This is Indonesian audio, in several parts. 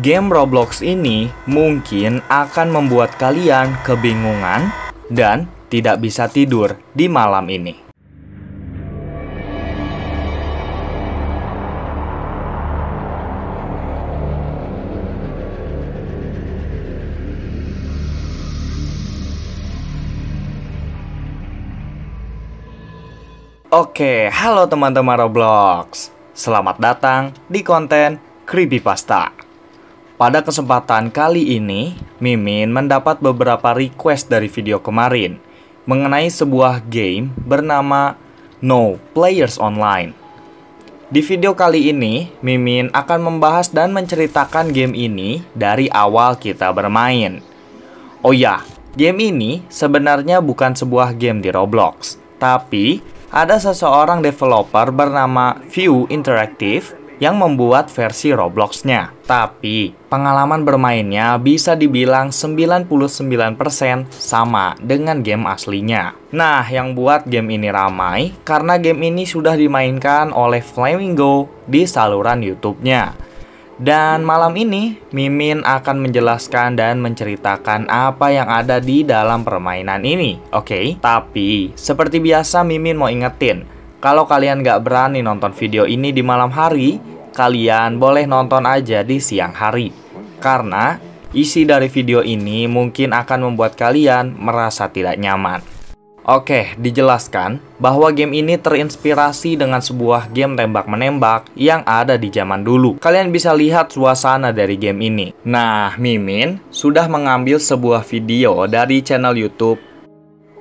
Game Roblox ini mungkin akan membuat kalian kebingungan dan tidak bisa tidur di malam ini. Oke, halo teman-teman Roblox. Selamat datang di konten Creepypasta. Pada kesempatan kali ini, Mimin mendapat beberapa request dari video kemarin mengenai sebuah game bernama No Players Online. Di video kali ini, Mimin akan membahas dan menceritakan game ini dari awal kita bermain. Oh ya, game ini sebenarnya bukan sebuah game di Roblox, tapi ada seseorang developer bernama View Interactive yang membuat versi Roblox-nya. Tapi, pengalaman bermainnya bisa dibilang 99% sama dengan game aslinya. Nah, yang buat game ini ramai karena game ini sudah dimainkan oleh Flamingo di saluran YouTube-nya. Dan malam ini, Mimin akan menjelaskan dan menceritakan apa yang ada di dalam permainan ini. Oke, okay? tapi seperti biasa, Mimin mau ingetin kalau kalian nggak berani nonton video ini di malam hari, kalian boleh nonton aja di siang hari. Karena isi dari video ini mungkin akan membuat kalian merasa tidak nyaman. Oke, dijelaskan bahwa game ini terinspirasi dengan sebuah game tembak-menembak yang ada di zaman dulu. Kalian bisa lihat suasana dari game ini. Nah, Mimin sudah mengambil sebuah video dari channel YouTube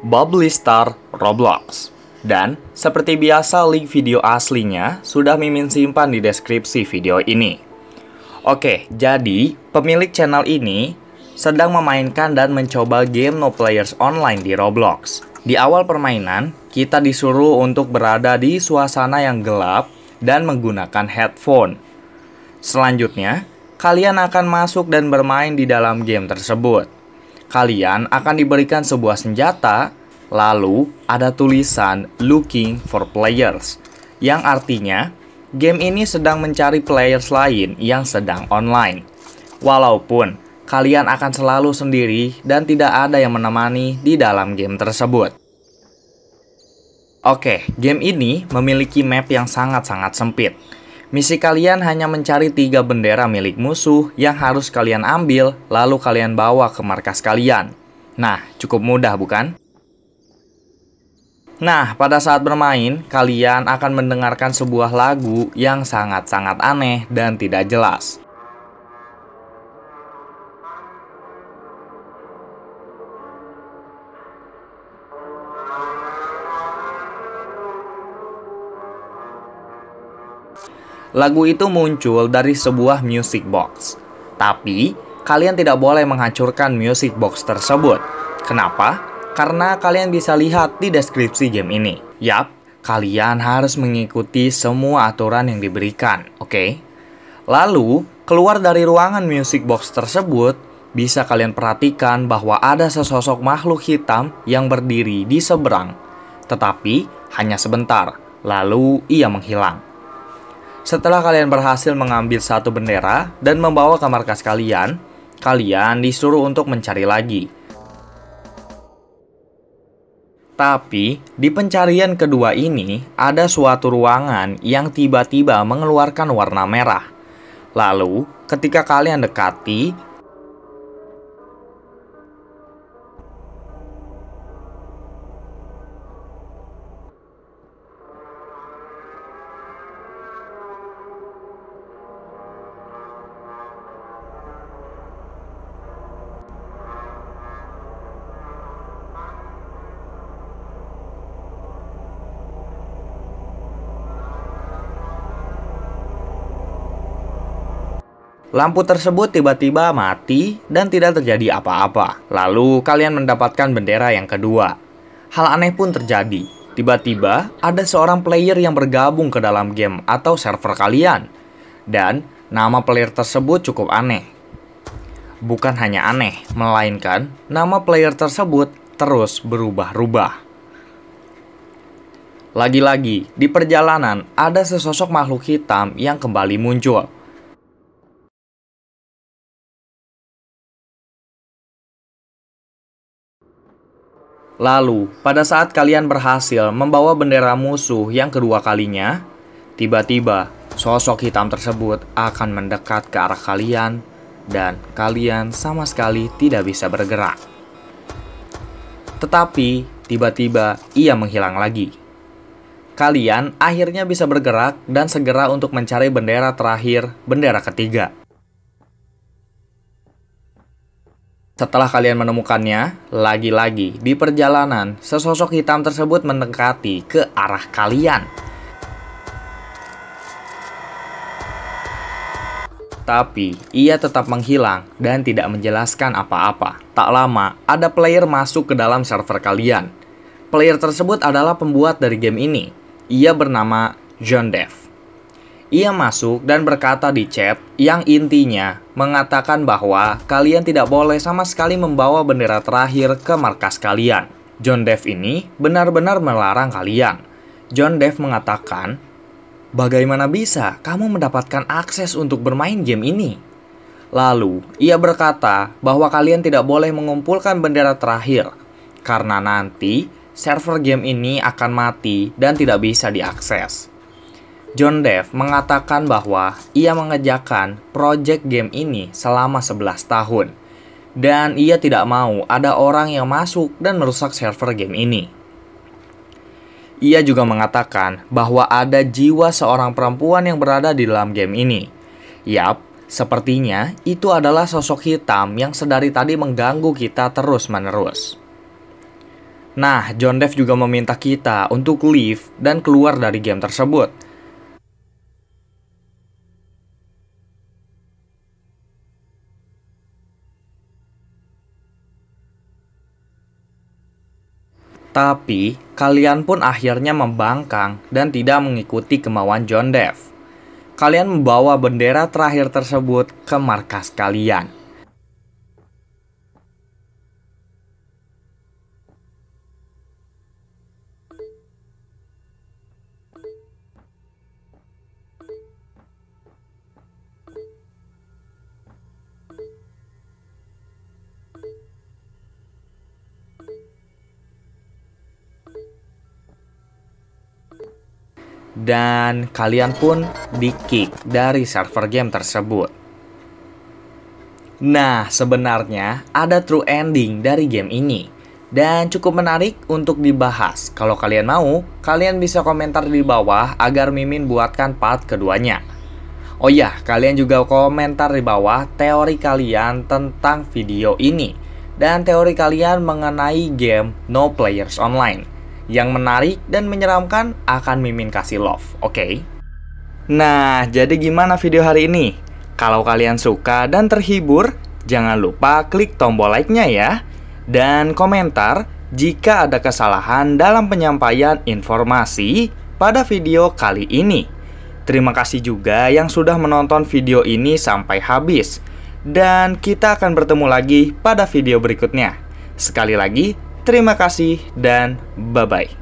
Bubbly Star Roblox. Dan, seperti biasa link video aslinya sudah Mimin simpan di deskripsi video ini. Oke, jadi pemilik channel ini sedang memainkan dan mencoba game No Players Online di Roblox. Di awal permainan, kita disuruh untuk berada di suasana yang gelap dan menggunakan headphone. Selanjutnya, kalian akan masuk dan bermain di dalam game tersebut. Kalian akan diberikan sebuah senjata Lalu ada tulisan looking for players yang artinya game ini sedang mencari players lain yang sedang online. Walaupun kalian akan selalu sendiri dan tidak ada yang menemani di dalam game tersebut. Oke, game ini memiliki map yang sangat-sangat sempit. Misi kalian hanya mencari tiga bendera milik musuh yang harus kalian ambil, lalu kalian bawa ke markas kalian. Nah, cukup mudah bukan? Nah, pada saat bermain, kalian akan mendengarkan sebuah lagu yang sangat-sangat aneh dan tidak jelas. Lagu itu muncul dari sebuah music box. Tapi, kalian tidak boleh menghancurkan music box tersebut. Kenapa? karena kalian bisa lihat di deskripsi game ini. Yap, kalian harus mengikuti semua aturan yang diberikan, oke? Okay? Lalu, keluar dari ruangan music box tersebut, bisa kalian perhatikan bahwa ada sesosok makhluk hitam yang berdiri di seberang. Tetapi, hanya sebentar, lalu ia menghilang. Setelah kalian berhasil mengambil satu bendera dan membawa ke markas kalian, kalian disuruh untuk mencari lagi. Tapi, di pencarian kedua ini, ada suatu ruangan yang tiba-tiba mengeluarkan warna merah. Lalu, ketika kalian dekati, Lampu tersebut tiba-tiba mati dan tidak terjadi apa-apa. Lalu kalian mendapatkan bendera yang kedua. Hal aneh pun terjadi. Tiba-tiba ada seorang player yang bergabung ke dalam game atau server kalian. Dan nama player tersebut cukup aneh. Bukan hanya aneh, melainkan nama player tersebut terus berubah-rubah. Lagi-lagi, di perjalanan ada sesosok makhluk hitam yang kembali muncul Lalu, pada saat kalian berhasil membawa bendera musuh yang kedua kalinya, tiba-tiba sosok hitam tersebut akan mendekat ke arah kalian dan kalian sama sekali tidak bisa bergerak. Tetapi, tiba-tiba ia menghilang lagi. Kalian akhirnya bisa bergerak dan segera untuk mencari bendera terakhir, bendera ketiga. Setelah kalian menemukannya, lagi-lagi di perjalanan, sesosok hitam tersebut mendekati ke arah kalian. Tapi ia tetap menghilang dan tidak menjelaskan apa-apa. Tak lama, ada player masuk ke dalam server kalian. Player tersebut adalah pembuat dari game ini. Ia bernama John Dev. Ia masuk dan berkata di chat yang intinya mengatakan bahwa kalian tidak boleh sama sekali membawa bendera terakhir ke markas kalian. John Dev ini benar-benar melarang kalian. John Dev mengatakan, Bagaimana bisa kamu mendapatkan akses untuk bermain game ini? Lalu, ia berkata bahwa kalian tidak boleh mengumpulkan bendera terakhir, karena nanti server game ini akan mati dan tidak bisa diakses. John Dev mengatakan bahwa ia mengejakan project game ini selama 11 tahun dan ia tidak mau ada orang yang masuk dan merusak server game ini. Ia juga mengatakan bahwa ada jiwa seorang perempuan yang berada di dalam game ini. Yap, sepertinya itu adalah sosok hitam yang sedari tadi mengganggu kita terus-menerus. Nah, John Dev juga meminta kita untuk leave dan keluar dari game tersebut Tapi, kalian pun akhirnya membangkang dan tidak mengikuti kemauan John Dev. Kalian membawa bendera terakhir tersebut ke markas kalian. dan kalian pun di kick dari server game tersebut. Nah, sebenarnya ada true ending dari game ini dan cukup menarik untuk dibahas. Kalau kalian mau, kalian bisa komentar di bawah agar Mimin buatkan part keduanya. Oh ya, kalian juga komentar di bawah teori kalian tentang video ini dan teori kalian mengenai game No Players Online yang menarik dan menyeramkan akan Mimin kasih love, oke? Okay? Nah, jadi gimana video hari ini? Kalau kalian suka dan terhibur, jangan lupa klik tombol like-nya ya. Dan komentar jika ada kesalahan dalam penyampaian informasi pada video kali ini. Terima kasih juga yang sudah menonton video ini sampai habis. Dan kita akan bertemu lagi pada video berikutnya. Sekali lagi, Terima kasih dan bye-bye.